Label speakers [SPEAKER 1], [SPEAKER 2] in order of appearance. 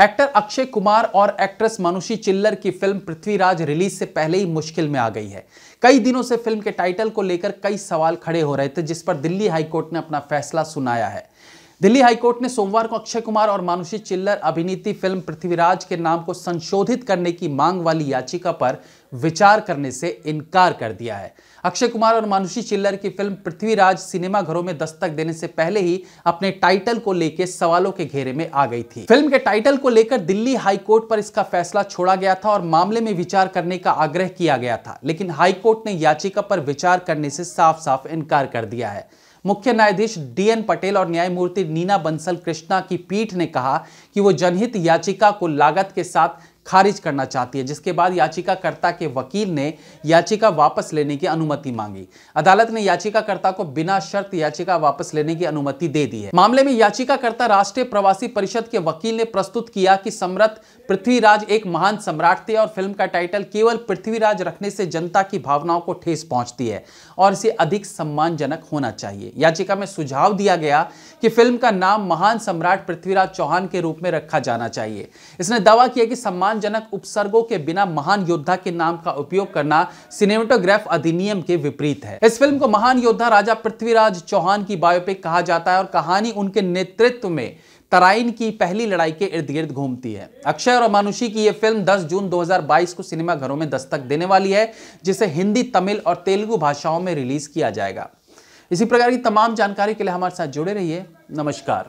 [SPEAKER 1] actor Akshay Kumar और actress मानुषी चिल्लर की फिल्म पृथ्वीराज रिलीज से पहले ही मुश्किल में आ गई है कई दिनों से फिल्म के टाइटल को लेकर कई सवाल खड़े हो रहे थे जिस पर दिल्ली हाईकोर्ट ने अपना फैसला सुनाया है दिल्ली हाईकोर्ट ने सोमवार को अक्षय कुमार और मानुषी चिल्लर अभिनीति फिल्म पृथ्वीराज के नाम को संशोधित करने की मांग वाली याचिका पर विचार करने से इनकार कर दिया है अक्षय कुमार और मानुषी चिल्लर की फिल्म पृथ्वीराज सिनेमाघरों में दस्तक देने से पहले ही अपने टाइटल को लेकर सवालों के घेरे में आ गई थी फिल्म के टाइटल को लेकर दिल्ली हाईकोर्ट पर इसका फैसला छोड़ा गया था और मामले में विचार करने का आग्रह किया गया था लेकिन हाईकोर्ट ने याचिका पर विचार करने से साफ साफ इनकार कर दिया है मुख्य न्यायाधीश डीएन पटेल और न्यायमूर्ति नीना बंसल कृष्णा की पीठ ने कहा कि वो जनहित याचिका को लागत के साथ खारिज करना चाहती है जिसके बाद याचिकाकर्ता के वकील ने याचिका वापस लेने की अनुमति मांगी अदालत ने याचिकाकर्ता को बिना शर्त याचिका वापस लेने की अनुमति दे दी है मामले में याचिकाकर्ता राष्ट्रीय प्रवासी परिषद के वकील ने प्रस्तुत किया कि सम्रत पृथ्वीराज एक महान सम्राट थे और फिल्म का टाइटल केवल पृथ्वीराज रखने से जनता की भावनाओं को ठेस पहुंचती है और इसे अधिक सम्मानजनक होना चाहिए याचिका में सुझाव दिया गया कि फिल्म का नाम महान सम्राट पृथ्वीराज चौहान के रूप में रखा जाना चाहिए इसने दावा किया कि सम्मान अपमानजनक उपसर्गों के बिना महान योद्धा के नाम का उपयोग करना सिनेमेटोग्राफ अधिनियम के विपरीत है इस फिल्म को महान योद्धा राजा पृथ्वीराज चौहान की बायोपिक कहा जाता है और कहानी उनके नेतृत्व में तराइन की पहली लड़ाई के इर्द गिर्द घूमती है अक्षय और मानुषी की यह फिल्म 10 जून 2022 को सिनेमा घरों में दस्तक देने वाली है जिसे हिंदी तमिल और तेलुगु भाषाओं में रिलीज किया जाएगा इसी प्रकार की तमाम जानकारी के लिए हमारे साथ जुड़े रहिए नमस्कार